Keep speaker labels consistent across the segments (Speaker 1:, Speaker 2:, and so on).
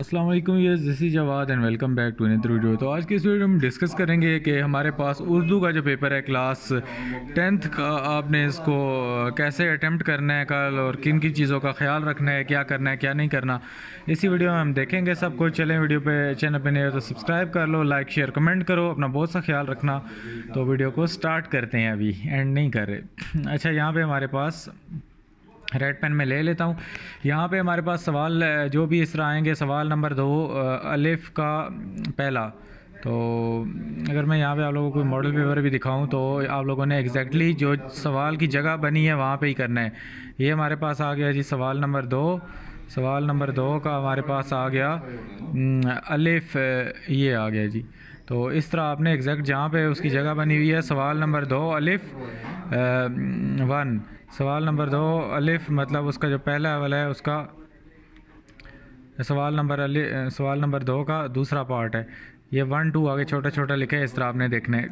Speaker 1: असलम ये जसी Jawad and welcome back to another video तो आज की इस वीडियो में डिस्कस करेंगे कि हमारे पास उर्दू का जो पेपर है क्लास टेंथ का आपने इसको कैसे अटैम्प्ट करना है कल और किन किन चीज़ों का ख्याल रखना है क्या करना है क्या नहीं करना इसी वीडियो में हम देखेंगे सब कुछ चलें वीडियो पे चैनल पे नहीं हो तो सब्सक्राइब कर लो लाइक शेयर कमेंट करो अपना बहुत सा ख्याल रखना तो वीडियो को स्टार्ट करते हैं अभी एंड नहीं कर रहे अच्छा यहाँ पर हमारे पास रेड पेन में ले लेता हूँ यहाँ पे हमारे पास सवाल जो भी इस तरह आएंगे सवाल नंबर दो अलिफ का पहला तो अगर मैं यहाँ पे आप लोगों को मॉडल पेपर भी दिखाऊं तो आप लोगों ने एग्जैक्टली exactly जो सवाल की जगह बनी है वहाँ पे ही करना है ये हमारे पास आ गया जी सवाल नंबर दो सवाल नंबर दो का हमारे पास आ गया अलिफ ये आ गया जी तो इस तरह आपने एग्जैक्ट जहाँ पे उसकी जगह बनी हुई है सवाल नंबर दो अलिफ वन सवाल नंबर दो अलिफ़ मतलब उसका जो पहला अवल है उसका सवाल नंबर सवाल नंबर दो का दूसरा पार्ट है ये वन टू आगे छोटा छोटा लिखा है इस तरह आपने देखने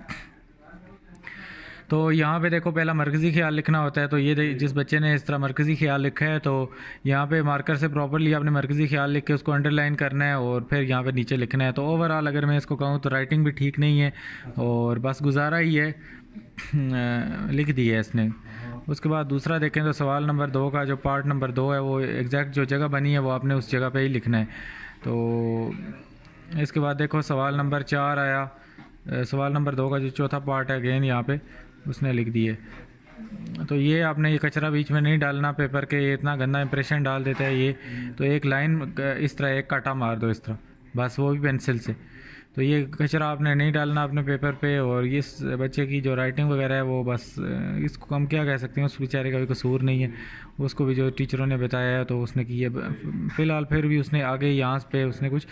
Speaker 1: तो यहाँ पे देखो पहला मरकज़ी ख्याल लिखना होता है तो ये जिस बच्चे ने इस तरह मरकज़ी ख्याल लिखा है तो यहाँ पे मार्कर से प्रॉपरली आपने मरकज़ी ख्याल लिख के उसको अंडरलाइन करना है और फिर यहाँ पे नीचे लिखना है तो ओवरऑल अगर मैं इसको कहूँ तो राइटिंग भी ठीक नहीं है और बस गुजारा ही है लिख दी है इसने उसके बाद दूसरा देखें तो सवाल नंबर दो का जो पार्ट नंबर दो है वो एग्जैक्ट जो जगह बनी है वो आपने उस जगह पे ही लिखना है तो इसके बाद देखो सवाल नंबर चार आया सवाल नंबर दो का जो चौथा पार्ट है अगेन यहाँ पे उसने लिख दिए तो ये आपने ये कचरा बीच में नहीं डालना पेपर के ये इतना गंदा इंप्रेशन डाल देता है ये तो एक लाइन इस तरह एक काटा मार दो इस तरह बस वो भी पेंसिल से तो ये कचरा आपने नहीं डालना अपने पेपर पे और ये बच्चे की जो राइटिंग वगैरह है वो बस इसको हम क्या कह सकते हैं उस बेचारे का भी कसूर नहीं है उसको भी जो टीचरों ने बताया है तो उसने किया फ़िलहाल फिर भी उसने आगे यहाँ पे उसने कुछ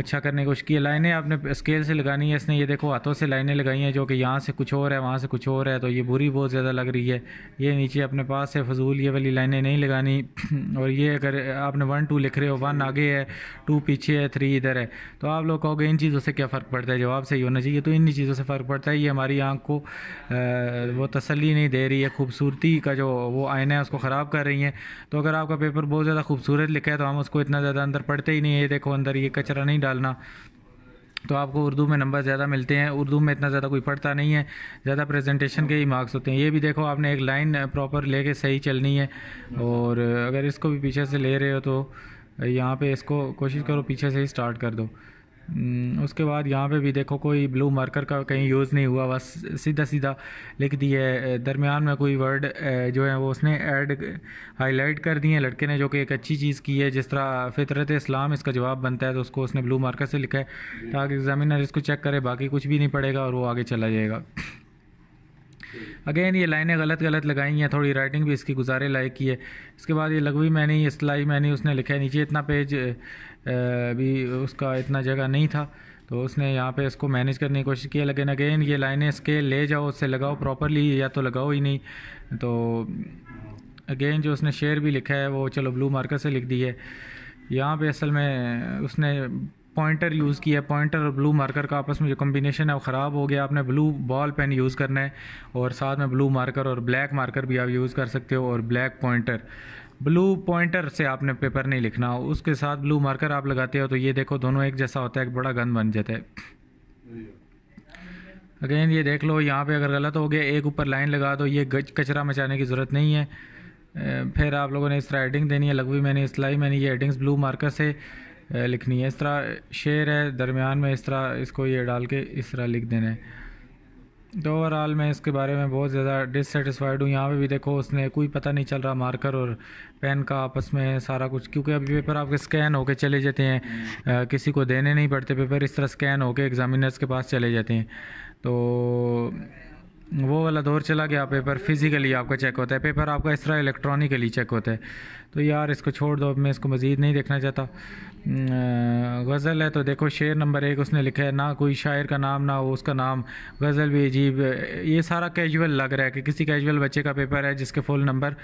Speaker 1: अच्छा करने की कोशिश की लाइनें आपने स्केल से लगानी है इसने ये देखो हाथों से लाइनें लगाई हैं जो कि यहाँ से कुछ और है वहाँ से कुछ और है तो ये बुरी बहुत ज़्यादा लग रही है ये नीचे अपने पास से फजूल ये वाली लाइनें नहीं लगानी और ये अगर आपने वन टू लिख रहे हो वन आगे है टू पीछे है थ्री इधर है तो आप लोग कहोगे इन चीज़ों से क्या फ़र्क पड़ता है जवाब सही होना चाहिए तो इन चीज़ों से फ़र्क पड़ता है ये हमारी आँख को वो तसली नहीं दे रही है खूबसूरती का जो वो आयना है उसको ख़राब कर रही हैं तो अगर आपका पेपर बहुत ज़्यादा खूबसूरत लिखा है तो हम उसको इतना ज़्यादा अंदर पढ़ते ही नहीं है देखो अंदर ये कचरा नहीं डालना तो आपको उर्दू में नंबर ज़्यादा मिलते हैं उर्दू में इतना ज़्यादा कोई पढ़ता नहीं है ज़्यादा प्रेजेंटेशन के ही मार्क्स होते हैं ये भी देखो आपने एक लाइन प्रॉपर लेके सही चलनी है और अगर इसको भी पीछे से ले रहे हो तो यहाँ पे इसको कोशिश करो पीछे से ही स्टार्ट कर दो हम्म, उसके बाद यहाँ पे भी देखो कोई ब्लू मार्कर का कहीं यूज़ नहीं हुआ बस सीधा सीधा लिख दिए दरमियान में कोई वर्ड जो है वो उसने ऐड हाईलाइट कर दिए लड़के ने जो कि एक अच्छी चीज़ की है जिस तरह फितरत इस्लाम इसका जवाब बनता है तो उसको उसने ब्लू मार्कर से लिखा है ताकि एग्जामिनर इसको चेक करे बाकी कुछ भी नहीं पड़ेगा और वो आगे चला जाएगा अगेन ये लाइनें गलत गलत लगाई हैं थोड़ी राइटिंग भी इसकी गुजारे लायक की है इसके बाद ये लगवी मैंने ही इसलाई मैंने उसने लिखा है नीचे इतना पेज भी उसका इतना जगह नहीं था तो उसने यहाँ पे इसको मैनेज करने की कोशिश की लेकिन अगेन ये लाइनें स्केल ले जाओ उससे लगाओ प्रॉपरली या तो लगाओ ही नहीं तो अगेन जो उसने शेयर भी लिखा है वो चलो ब्लू मार्कर से लिख दी है यहाँ पे असल में उसने पॉइंटर यूज़ किया पॉइंटर और ब्लू मार्कर का आपस में जो कम्बिनेशन है वो ख़राब हो गया आपने ब्लू बॉल पेन यूज़ करना है और साथ में ब्लू मार्कर और ब्लैक मार्कर भी आप यूज़ कर सकते हो और ब्लैक पॉइंटर ब्लू पॉइंटर से आपने पेपर नहीं लिखना हो उसके साथ ब्लू मार्कर आप लगाते हो तो ये देखो दोनों एक जैसा होता है एक बड़ा गन बन जाता है अगेन ये देख लो यहाँ पे अगर गलत हो गया एक ऊपर लाइन लगा दो ये कचरा मचाने की ज़रूरत नहीं है फिर आप लोगों ने इस तरह एडिंग देनी है लगवी मैंने इस लाई मैंने ये एडिंग्स ब्लू मार्कर से लिखनी है इस तरह शेर है दरमियान में इस तरह इसको ये डाल के इस तरह लिख देना है तो ओवरऑल मैं इसके बारे में बहुत ज़्यादा डिससेटिस्फाइड हूँ यहाँ पे भी देखो उसने कोई पता नहीं चल रहा मार्कर और पेन का आपस में सारा कुछ क्योंकि अभी पेपर आपके स्कैन होके चले जाते हैं आ, किसी को देने नहीं पड़ते पेपर इस तरह स्कैन होके एग्जामिनर्स के पास चले जाते हैं तो वो वाला दौर चला गया पेपर फिज़िकली आपका चेक होता है पेपर आपका इस तरह इलेक्ट्रॉनिकली चेक होता है तो यार इसको छोड़ दो मैं इसको मज़ीद नहीं देखना चाहता अं, गज़ल है तो देखो शेर नंबर एक उसने लिखा है ना कोई शायर का नाम ना हो उसका नाम गज़ल भी अजीब ये सारा कैजुअल लग रहा है कि किसी कैजुअल बच्चे का पेपर है जिसके फुल नंबर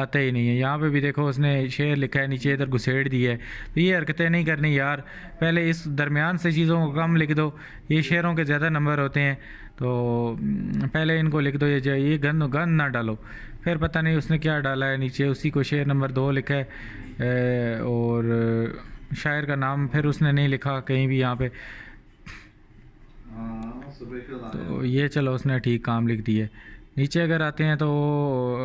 Speaker 1: आते ही नहीं है यहाँ पे भी देखो उसने शेर लिखा है नीचे इधर घुसेड़ दिया है तो ये हरकतें नहीं करनी यार पहले इस दरमियान से चीज़ों को कम लिख दो ये शेरों के ज़्यादा नंबर होते हैं तो हम्म, पहले इनको लिख दो ये ये गंद गंद ना डालो फिर पता नहीं उसने क्या डाला है नीचे उसी को शेर नंबर दो लिखा है और शायर का नाम फिर उसने नहीं लिखा कहीं भी यहाँ पे तो ये चलो उसने ठीक काम लिख दिए नीचे अगर आते हैं तो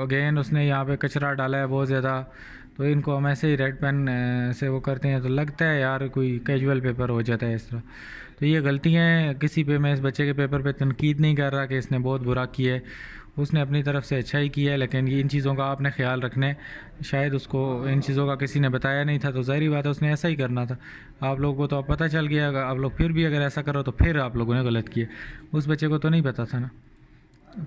Speaker 1: अगेन उसने यहाँ पे कचरा डाला है बहुत ज़्यादा तो इनको हम ऐसे ही रेड पेन से वो करते हैं तो लगता है यार कोई कैजुअल पेपर हो जाता है इस तरह तो ये गलतियाँ किसी पे मैं इस बच्चे के पेपर पे तनकीद नहीं कर रहा कि इसने बहुत बुरा किया है उसने अपनी तरफ से अच्छा ही किया है लेकिन इन चीज़ों का आपने ख्याल रखने शायद उसको इन चीज़ों का किसी ने बताया नहीं था तो ज़ाहरी बात है उसने ऐसा ही करना था आप लोगों को तो अब पता चल गया आप लोग फिर भी अगर ऐसा करो तो फिर आप लोगों ने गलत किया उस बच्चे को तो नहीं पता था ना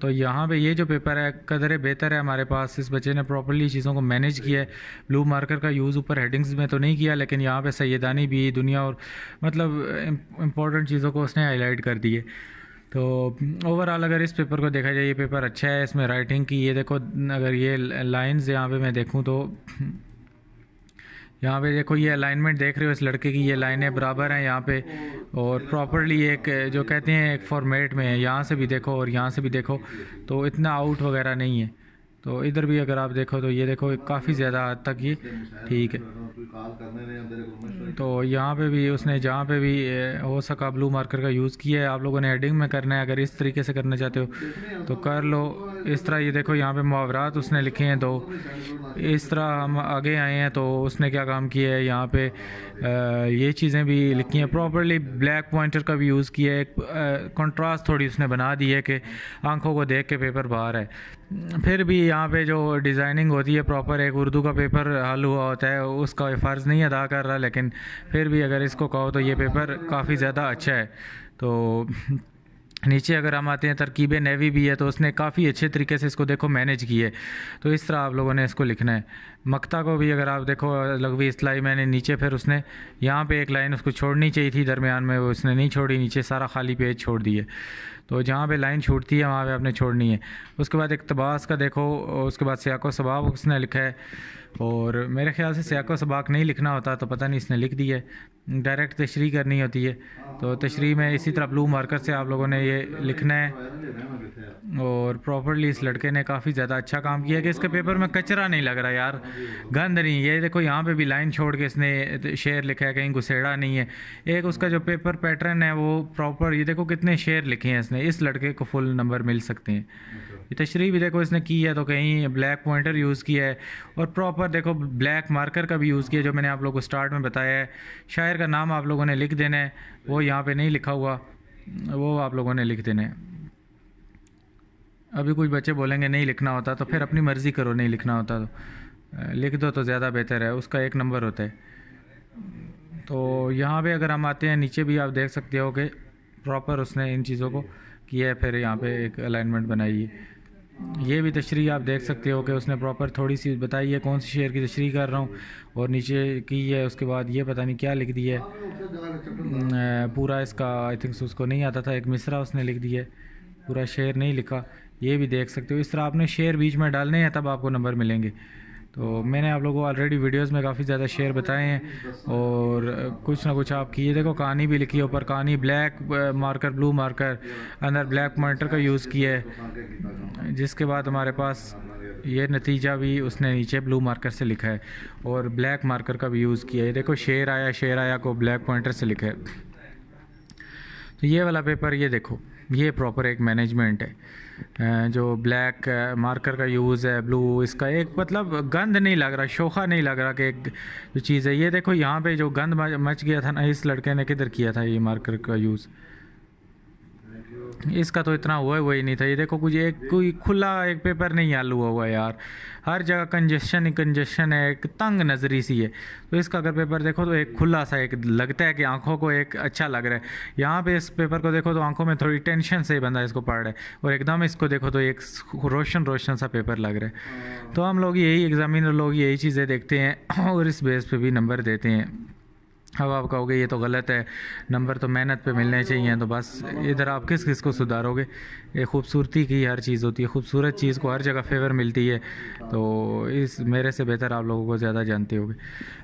Speaker 1: तो यहाँ पे ये जो पेपर है कदर बेहतर है हमारे पास इस बच्चे ने प्रॉपरली चीज़ों को मैनेज किया है ब्लू मार्कर का यूज़ ऊपर हेडिंग्स में तो नहीं किया लेकिन यहाँ पे सैदानी भी दुनिया और मतलब इम्पॉर्टेंट चीज़ों को उसने हाईलाइट कर दी है तो ओवरऑल अगर इस पेपर को देखा जाए ये पेपर अच्छा है इसमें राइटिंग की ये देखो अगर ये लाइन्स यहाँ पर मैं देखूँ तो यहाँ पे देखो ये अलाइनमेंट देख रहे हो इस लड़के की ये लाइनें बराबर हैं यहाँ पे और प्रॉपरली एक जो कहते हैं एक फॉर्मेट में है यहाँ से भी देखो और यहाँ से भी देखो तो इतना आउट वगैरह नहीं है तो इधर भी अगर आप देखो तो ये देखो काफ़ी ज़्यादा हद तक ये ठीक है तो यहाँ पे भी उसने जहाँ पे भी हो सका ब्लू मार्कर का यूज़ किया है आप लोगों ने हेडिंग में करना है अगर इस तरीके से करना चाहते हो तो कर लो इस तरह ये देखो यहाँ पे मुहावरात उसने लिखे हैं तो इस तरह हम आगे आए हैं तो उसने क्या काम किया है यहाँ पे ये चीज़ें भी लिखी हैं प्रॉपरली ब्लैक पॉइंटर का भी यूज़ किया है एक कंट्रास्ट थोड़ी उसने बना दी है कि आंखों को देख के पेपर बाहर है फिर भी यहाँ पे जो डिज़ाइनिंग होती है प्रॉपर एक उर्दू का पेपर हल हुआ होता है उसका फ़र्ज़ नहीं अदा कर रहा लेकिन फिर भी अगर इसको कहो तो ये पेपर काफ़ी ज़्यादा अच्छा है तो नीचे अगर हम आते हैं तरकीब नेवी भी है तो उसने काफ़ी अच्छे तरीके से इसको देखो मैनेज की है तो इस तरह आप लोगों ने इसको लिखना है मक्ता को भी अगर आप देखो लगवी इसलाई मैंने नीचे फिर उसने यहाँ पे एक लाइन उसको छोड़नी चाहिए थी दरमियान में वो उसने नहीं छोड़ी नीचे सारा खाली पेज छोड़ दिए तो जहाँ पे लाइन छूटती है वहाँ पे आपने छोड़नी है उसके बाद इकतबास का देखो उसके बाद सियाको सबाक उसने लिखा है और मेरे ख्याल से सियाको सबाक नहीं लिखना होता तो पता नहीं इसने लिख दी है डायरेक्ट तशरी करनी होती है तो तशरी में इसी तरह ब्लू मार्कर से आप लोगों ने ये लिखना है और प्रॉपरली इस लड़के ने काफ़ी ज़्यादा अच्छा काम किया कि इसके पेपर में कचरा नहीं लग रहा यार गंद नहीं ये देखो यहाँ पे भी लाइन छोड़ के इसने शेर लिखा है कहीं घुसेड़ा नहीं है एक उसका जो पेपर पैटर्न है वो प्रॉपर ये देखो कितने शेर लिखे हैं इसने इस लड़के को फुल नंबर मिल सकते हैं तशरी भी देखो इसने की है तो कहीं ब्लैक पॉइंटर यूज़ किया है और प्रॉपर देखो ब्लैक मार्कर का भी यूज़ किया जो मैंने आप लोग को स्टार्ट में बताया है शायर का नाम आप लोगों ने लिख देना है वो यहाँ पे नहीं लिखा हुआ वो आप लोगों ने लिख देना है अभी कुछ बच्चे बोलेंगे नहीं लिखना होता तो फिर अपनी मर्ज़ी करो नहीं लिखना होता तो लिख दो तो ज़्यादा बेहतर है उसका एक नंबर होता है तो यहाँ पे अगर हम आते हैं नीचे भी आप देख सकते हो कि प्रॉपर उसने इन चीज़ों को किया है फिर यहाँ पे एक अलाइनमेंट बनाई है ये भी तशरी आप देख सकते हो कि उसने प्रॉपर थोड़ी सी बताई है कौन सी शेयर की तशरी कर रहा हूँ और नीचे की है उसके बाद ये पता नहीं क्या लिख दिया है हाँ, पूरा इसका आई थिंक उसको नहीं आता था एक मिसरा उसने लिख दिया है पूरा शेयर नहीं लिखा ये भी देख सकते हो इस तरह आपने शेयर बीच में डालने हैं तब आपको नंबर मिलेंगे तो मैंने आप लोगों को ऑलरेडी वीडियोस में काफ़ी ज़्यादा शेयर बताए हैं और कुछ ना कुछ आप किए देखो कहानी भी लिखी है ऊपर कहानी ब्लैक मार्कर ब्लू मार्कर अंदर ब्लैक मॉनिटर का यूज़ किया है जिसके बाद हमारे पास ये नतीजा भी उसने नीचे ब्लू मार्कर से लिखा है और ब्लैक मार्कर का भी यूज़ किया है देखो शेर आया शेर आया को ब्लैक पॉइंटर से लिखा है तो ये वाला पेपर ये देखो ये प्रॉपर एक मैनेजमेंट है जो ब्लैक मार्कर का यूज़ है ब्लू इसका एक मतलब गंद नहीं लग रहा शोखा नहीं लग रहा कि एक जो चीज़ है ये देखो यहाँ पे जो गंद मच गया था ना इस लड़के ने किधर किया था ये मार्कर का यूज़ इसका तो इतना हुआ हुआ ही नहीं था ये देखो कुछ एक कोई खुला एक पेपर नहीं हल हुआ हुआ यार हर जगह कंजेशन ही कंजेशन है एक तंग नज़री सी है तो इसका अगर पेपर देखो तो एक खुला सा एक लगता है कि आंखों को एक अच्छा लग रहा है यहाँ पे इस पेपर को देखो तो आंखों में थोड़ी टेंशन से ही बंदा इसको पढ़ रहा है और एकदम इसको देखो तो एक रोशन रोशन सा पेपर लग रहा है तो हम लोग यही एग्जामिनर लोग यही चीज़ें देखते हैं और इस बेस पर भी नंबर देते हैं अब आप कहोगे ये तो गलत है नंबर तो मेहनत पे मिलने चाहिए तो बस इधर आप किस किस को सुधारोगे ये खूबसूरती की हर चीज़ होती है खूबसूरत चीज़ को हर जगह फेवर मिलती है तो इस मेरे से बेहतर आप लोगों को ज़्यादा जानते होगे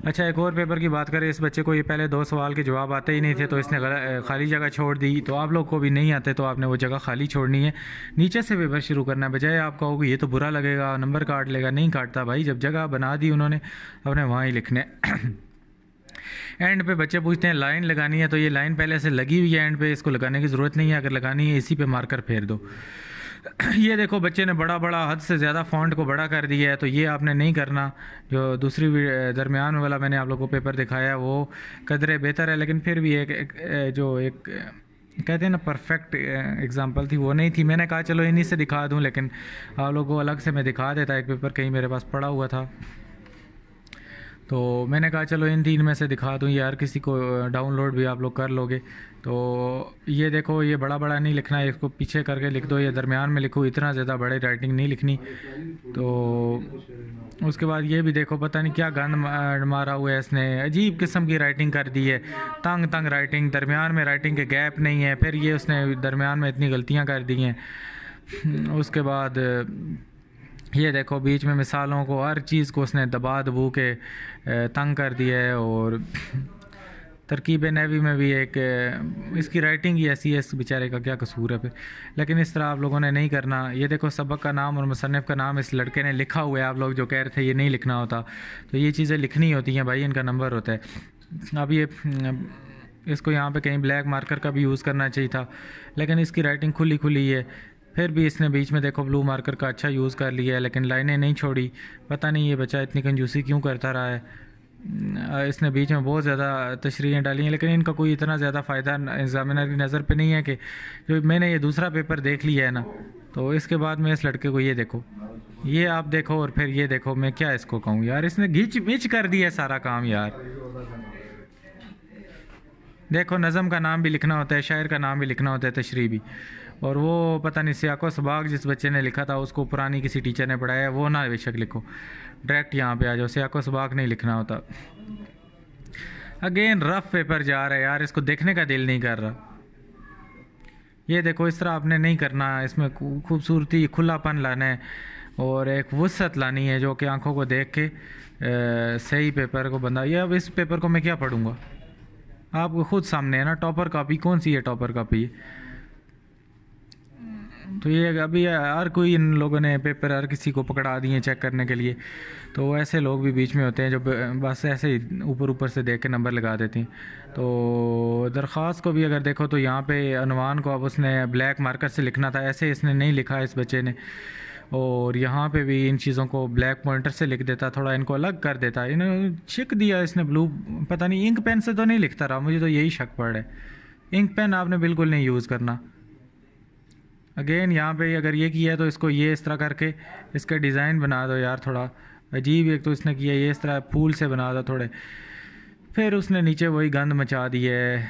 Speaker 1: अच्छा एक और पेपर की बात करें इस बच्चे को ये पहले दो सवाल के जवाब आते ही नहीं थे तो इसने खाली जगह छोड़ दी तो आप लोग को भी नहीं आते तो आपने वो जगह खाली छोड़नी है नीचे से पेपर शुरू करना है बजाय आप कहोगे ये तो बुरा लगेगा नंबर काट लेगा नहीं काटता भाई जब जगह बना दी उन्होंने अपने वहाँ ही लिखने एंड पे बच्चे पूछते हैं लाइन लगानी है तो ये लाइन पहले से लगी हुई है एंड पे इसको लगाने की ज़रूरत नहीं है अगर लगानी है इसी पे मार्कर फेर दो ये देखो बच्चे ने बड़ा बड़ा हद से ज़्यादा फॉन्ट को बड़ा कर दिया है तो ये आपने नहीं करना जो दूसरी दरमियान वाला मैंने आप लोगों को पेपर दिखाया वो कदरे बेहतर है लेकिन फिर भी एक, एक, एक जो एक कहते हैं ना परफेक्ट एग्जांपल थी वो नहीं थी मैंने कहा चलो इन्हीं से दिखा दूं लेकिन आप लोगों को अलग से मैं दिखा देता एक पेपर कहीं मेरे पास पड़ा हुआ था तो मैंने कहा चलो इन तीन में से दिखा दूँ यार किसी को डाउनलोड भी आप लोग कर लोगे तो ये देखो ये बड़ा बड़ा नहीं लिखना है इसको पीछे करके लिख दो या दरमियान में लिखो इतना ज़्यादा बड़े राइटिंग नहीं लिखनी तो उसके बाद ये भी देखो पता नहीं क्या गंद मारा हुआ है इसने अजीब किस्म की राइटिंग कर दी है तंग तंग राइटिंग दरमियान में राइटिंग के गैप नहीं है फिर ये उसने दरमियान में इतनी गलतियाँ कर दी हैं उसके बाद ये देखो बीच में मिसालों को हर चीज़ को उसने दबा दबू के तंग कर दिया है और तरकीब नेवी में भी एक इसकी राइटिंग ही ऐसी है इस बेचारे का क्या कसूर है फिर लेकिन इस तरह आप लोगों ने नहीं करना ये देखो सबक का नाम और मुसनफ़ का नाम इस लड़के ने लिखा हुआ है आप लोग जो कह रहे थे ये नहीं लिखना होता तो ये चीज़ें लिखनी होती हैं भाई इनका नंबर होता है अब ये इसको यहाँ पे कहीं ब्लैक मार्कर का भी यूज़ करना चाहिए था लेकिन इसकी राइटिंग खुली खुली है फिर भी इसने बीच में देखो ब्लू मार्कर का अच्छा यूज़ कर लिया है लेकिन लाइनें नहीं छोड़ी पता नहीं ये बच्चा इतनी कंजूसी क्यों करता रहा है इसने बीच में बहुत ज़्यादा तशरीहें डाली हैं लेकिन इनका कोई इतना ज़्यादा फ़ायदा एग्ज़ामिनर की नज़र पे नहीं है कि जो मैंने ये दूसरा पेपर देख लिया है ना तो इसके बाद में इस लड़के को ये देखो ये आप देखो और फिर ये देखो मैं क्या इसको कहूँ यार इसने घिच मिच कर दिया सारा काम यार देखो नज़म का नाम भी लिखना होता है शायर का नाम भी लिखना होता है तशरी भी और वो पता नहीं सियाको सबाग जिस बच्चे ने लिखा था उसको पुरानी किसी टीचर ने पढ़ाया वो ना बेशक लिखो डायरेक्ट यहाँ पे आ जाओ सियाको सबाग नहीं लिखना होता अगेन रफ पेपर जा रहा है यार इसको देखने का दिल नहीं कर रहा ये देखो इस तरह आपने नहीं करना इसमें खूबसूरती खुलापन लाना है और एक वसत लानी है जो कि आंखों को देख के आ, सही पेपर को बंदा ये अब इस पेपर को मैं क्या पढ़ूँगा आपको खुद सामने है ना टॉपर कॉपी कौन सी है टॉपर कॉपी तो ये अभी हर कोई इन लोगों ने पेपर हर किसी को पकड़ा दिए चेक करने के लिए तो ऐसे लोग भी बीच में होते हैं जो बस ऐसे ही ऊपर ऊपर से देख के नंबर लगा देते हैं तो दरख्वास्त को भी अगर देखो तो यहाँ पे अनवान को अब उसने ब्लैक मार्कर से लिखना था ऐसे इसने नहीं लिखा इस बच्चे ने और यहाँ पे भी इन चीज़ों को ब्लैक पॉइंटर से लिख देता थोड़ा इनको अलग कर देता इन्होंने छिक दिया इसने ब्लू पता नहीं इंक पेन से तो नहीं लिखता रहा मुझे तो यही शक पड़ है इंक पेन आपने बिल्कुल नहीं यूज़ करना अगेन यहाँ पे अगर ये किया तो इसको ये इस तरह करके इसका डिज़ाइन बना दो यार थोड़ा अजीब एक तो इसने किया ये इस तरह फूल से बना दो थोड़े फिर उसने नीचे वही गंद मचा दी है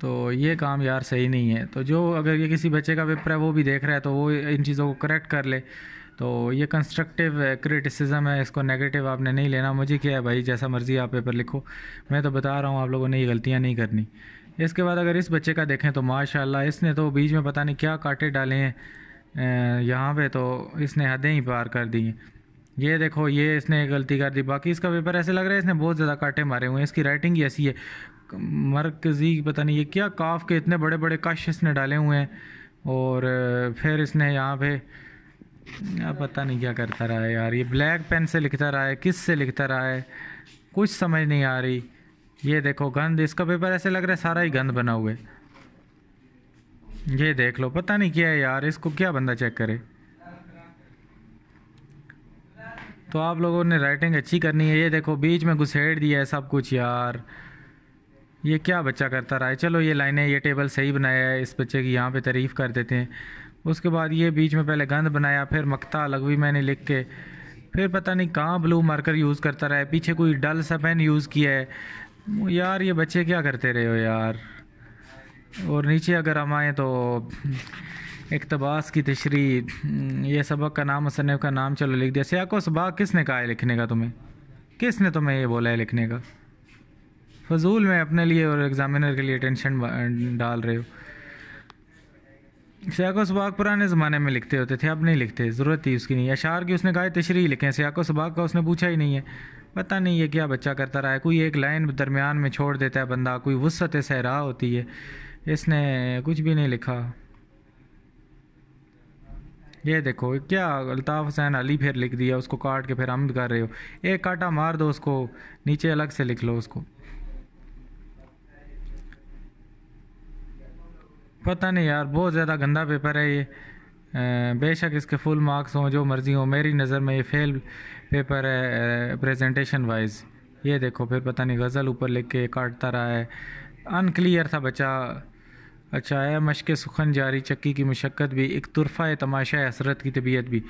Speaker 1: तो ये काम यार सही नहीं है तो जो अगर ये किसी बच्चे का पेपर है वो भी देख रहा है तो वो इन चीज़ों को करेक्ट कर ले तो ये कंस्ट्रक्टिव क्रिटिसिज्म uh, है इसको नेगेटिव आपने नहीं लेना मुझे क्या है भाई जैसा मर्ज़ी आप पेपर लिखो मैं तो बता रहा हूँ आप लोगों ने ये गलतियाँ नहीं करनी इसके बाद अगर इस बच्चे का देखें तो माशाल्लाह इसने तो बीच में पता नहीं क्या काटे डाले हैं uh, यहाँ पे तो इसने हदें ही पार कर दी हैं ये देखो ये इसने गलती कर दी बाकी इसका पेपर ऐसे लग रहा है इसने बहुत ज़्यादा काटे मारे हुए हैं इसकी राइटिंग ही ऐसी है मरकज़ी पता नहीं ये क्या काफ के इतने बड़े बड़े कश इसने डाले हुए हैं और फिर इसने यहाँ पे यहाँ पता नहीं क्या करता रहा है यार ये ब्लैक पेन से लिखता रहा है किस से लिखता रहा है कुछ समझ नहीं आ रही ये देखो गंद इसका पेपर ऐसे लग रहा है सारा ही गंद बना हुआ है ये देख लो पता नहीं क्या है यार इसको क्या बंदा चेक करे तो आप लोगों ने राइटिंग अच्छी करनी है ये देखो बीच में घुसेड़ दिया है सब कुछ यार ये क्या बच्चा करता रहा है चलो ये लाइनें ये टेबल सही बनाया है इस बच्चे की यहाँ पे तारीफ़ कर देते हैं उसके बाद ये बीच में पहले गंद बनाया फिर मकता भी मैंने लिख के फिर पता नहीं कहाँ ब्लू मार्कर यूज़ करता रहा है पीछे कोई डल सा पेन यूज़ किया है यार ये बच्चे क्या करते रहे हो यार और नीचे अगर हम आएँ तो इकतबास की तशरी ये सबक का नाम मुसनफ़ का नाम चलो लिख दिया सियाको सबाक किसने कहा है लिखने का तुम्हें किसने तुम्हें ये बोला है लिखने का फजूल में अपने लिए और एग्ज़ामिनर के लिए टेंशन डाल रहे हो सियाको सबाक पुराने ज़माने में लिखते होते थे अब नहीं लिखते ज़रूरत ही उसकी नहीं अशार की उसने कहा तशरी हैं सियाको सबाक का उसने पूछा ही नहीं है पता नहीं ये क्या बच्चा करता रहा है कोई एक लाइन दरमियान में छोड़ देता है बंदा कोई वसत सहरा होती है इसने कुछ भी नहीं लिखा ये देखो क्या अल्ताफ़ हुसैन अली फिर लिख दिया उसको काट के फिर आमद कर रहे हो एक काटा मार दो उसको नीचे अलग से लिख लो उसको पता नहीं यार बहुत ज़्यादा गंदा पेपर है ये बेशक इसके फुल मार्क्स हों जो मर्ज़ी हो मेरी नज़र में ये फेल पेपर है प्रेजेंटेशन वाइज ये देखो फिर पता नहीं गज़ल ऊपर लिख के काटता रहा है अनक्लियर था बच्चा अच्छा है मशक सुखन जारी चक्की की मशक्क़त भी एक तरफा तमाशा हसरत की तबीयत भी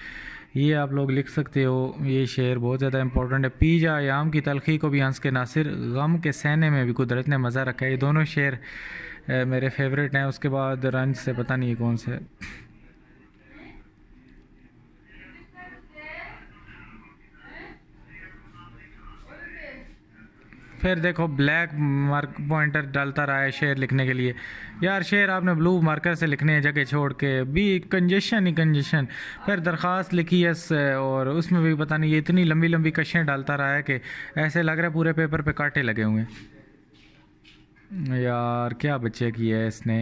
Speaker 1: ये आप लोग लिख सकते हो ये शेर बहुत ज़्यादा इंपॉर्टेंट है पी जा याम की तलखी को भी हंस के नासिर गम के सहने में भी कुदरत ने मज़ा रखा है ये दोनों शेर मेरे फेवरेट हैं उसके बाद रंज से पता नहीं कौन से फिर देखो ब्लैक मार्क पॉइंटर डालता रहा है शेर लिखने के लिए यार शेर आपने ब्लू मार्कर से लिखने हैं जगह छोड़ के भी कंजेशन ही कंजेशन फिर दरख्वास्त लिखी है और उसमें भी पता नहीं ये इतनी लंबी लंबी कशें डालता रहा है कि ऐसे लग रहा है पूरे पेपर पे कांटे लगे हुए हैं यार क्या बच्चे किया है इसने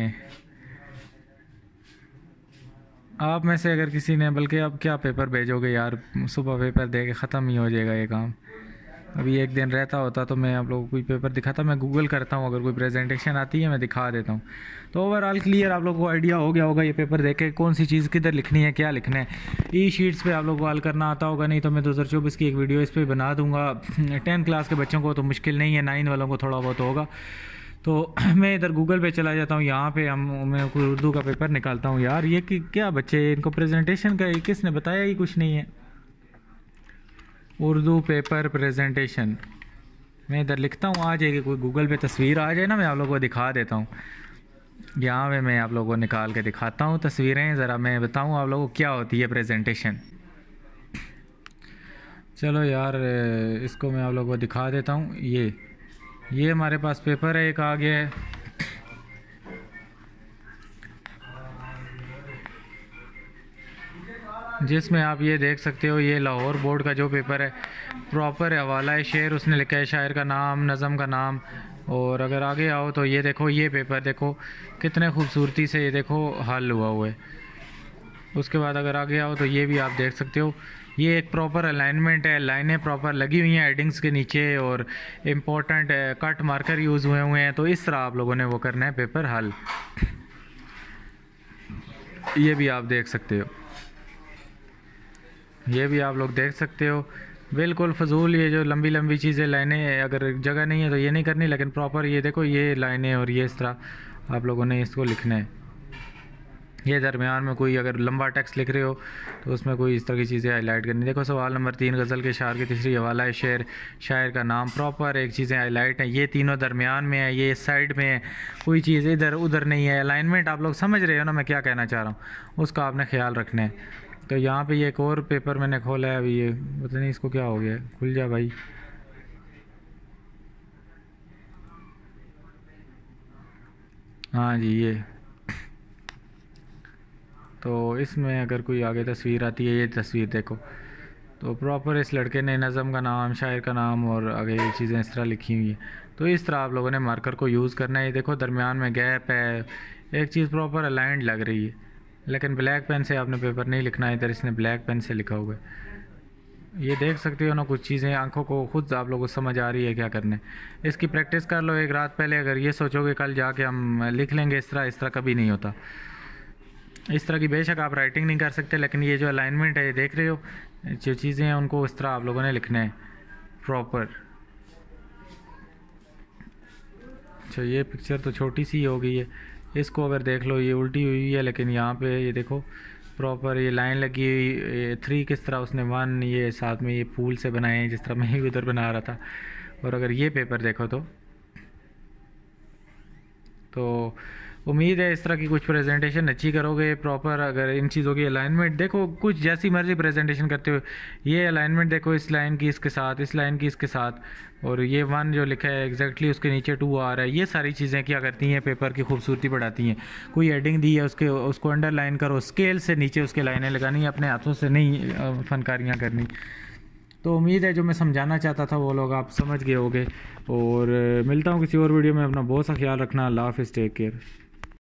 Speaker 1: आप में से अगर किसी ने बल्कि आप क्या पेपर भेजोगे यार सुबह पेपर दे के ख़त्म ही हो जाएगा ये काम अभी एक दिन रहता होता तो मैं आप लोगों को कोई पेपर दिखाता मैं गूगल करता हूँ अगर कोई प्रेजेंटेशन आती है मैं दिखा देता हूँ तो ओवरऑल क्लियर आप लोगों को आइडिया हो गया होगा ये पेपर देखे कौन सी चीज़ किधर लिखनी है क्या लिखना है ई शीट्स पे आप लोगों को हल करना आता होगा नहीं तो मैं दो हज़ार चौबीस की एक वीडियो इस पर बना दूंगा टेंथ क्लास के बच्चों को तो मुश्किल नहीं है नाइन वालों को थोड़ा बहुत होगा तो मैं इधर गूगल पे चला जाता हूँ यहाँ पे हम मैं कोई उर्दू का पेपर निकालता हूँ यार ये कि क्या बच्चे इनको प्रेजेंटेशन का किसने बताया ही कुछ नहीं है उर्दू पेपर प्रेजेंटेशन मैं इधर लिखता हूँ आ जाएगी कोई गूगल पे तस्वीर आ जाए ना मैं आप लोगों को दिखा देता हूँ यहाँ पे मैं आप लोगों को निकाल के दिखाता हूँ तस्वीरें ज़रा मैं बताऊँ आप लोगों को क्या होती है प्रेजेंटेशन चलो यार इसको मैं आप लोगों को दिखा देता हूँ ये ये हमारे पास पेपर है एक आ गया है जिसमें आप ये देख सकते हो ये लाहौर बोर्ड का जो पेपर है प्रॉपर हवाला है शेर उसने लिखा है शायर का नाम नज़म का नाम और अगर आगे आओ तो ये देखो ये पेपर देखो कितने खूबसूरती से ये देखो हल हुआ हुआ है उसके बाद अगर आगे आओ तो ये भी आप देख सकते हो ये एक प्रॉपर अलाइनमेंट है लाइनें प्रॉपर लगी हुई हैं हेडिंग्स के नीचे और इम्पोर्टेंट कट मार्कर यूज़ हुए हुए हैं तो इस तरह आप लोगों ने वो करना है पेपर हल ये भी आप देख सकते हो ये भी आप लोग देख सकते हो बिल्कुल फजूल ये जो लंबी लंबी चीज़ें लाइनें अगर जगह नहीं है तो ये नहीं करनी लेकिन प्रॉपर ये देखो ये लाइनें और ये इस तरह आप लोगों ने इसको लिखना है ये दरमियान में कोई अगर लंबा टेक्स्ट लिख रहे हो तो उसमें कोई इस तरह की चीज़ें हाईलाइट करनी देखो सवाल नंबर तीन गज़ल के शार की तीसरी हवाला है शेर शायर का नाम प्रॉपर एक चीज़ें हाईलाइट हैं ये तीनों दरमियान में है ये साइड में है कोई चीज़ इधर उधर नहीं है अलाइनमेंट आप लोग समझ रहे हो ना मैं क्या कहना चाह रहा हूँ उसका आपने ख्याल रखना है तो यहाँ पर ये एक और पेपर मैंने खोला है अभी ये पता नहीं इसको क्या हो गया खुल जा भाई हाँ जी ये तो इसमें अगर कोई आगे तस्वीर आती है ये तस्वीर देखो तो प्रॉपर इस लड़के ने नज़म का नाम शायर का नाम और आगे ये चीज़ें इस तरह लिखी हुई हैं तो इस तरह आप लोगों ने मार्कर को यूज़ करना है देखो दरमियान में गैप है एक चीज़ प्रॉपर अलाइंड लग रही है लेकिन ब्लैक पेन से आपने पेपर नहीं लिखना है इधर इसने ब्लैक पेन से लिखा हुआ है ये देख सकते हो ना कुछ चीज़ें आंखों को खुद आप लोगों को समझ आ रही है क्या करने इसकी प्रैक्टिस कर लो एक रात पहले अगर ये सोचोगे कल जाके हम लिख लेंगे इस तरह इस तरह कभी नहीं होता इस तरह की बेशक आप राइटिंग नहीं कर सकते लेकिन ये जो अलाइनमेंट है ये देख रहे हो जो चीज़ें हैं उनको इस तरह आप लोगों ने लिखना है प्रॉपर अच्छा ये पिक्चर तो छोटी सी हो गई है इसको अगर देख लो ये उल्टी हुई है लेकिन यहाँ पे ये देखो प्रॉपर ये लाइन लगी हुई थ्री किस तरह उसने वन ये साथ में ये फूल से बनाए हैं जिस तरह मैं उधर बना रहा था और अगर ये पेपर देखो तो तो उम्मीद है इस तरह की कुछ प्रेजेंटेशन अच्छी करोगे प्रॉपर अगर इन चीज़ों की अलाइनमेंट देखो कुछ जैसी मर्जी प्रेजेंटेशन करते हो ये अलाइनमेंट देखो इस लाइन की इसके साथ इस लाइन की इसके साथ और ये वन जो लिखा है एग्जैक्टली उसके नीचे टू आ रहा है ये सारी चीज़ें क्या करती हैं पेपर की खूबसूरती बढ़ाती हैं कोई एडिंग दी है उसके उसको अंडरलाइन करो स्केल से नीचे उसके लाइनें लगानी अपने हाथों से नहीं फनकारियाँ करनी तो उम्मीद है जो मैं समझाना चाहता था वो लोग आप समझ गए होगे और मिलता हूँ किसी और वीडियो में अपना बहुत सा ख्याल रखना लाफ हाफिज़ टेक केयर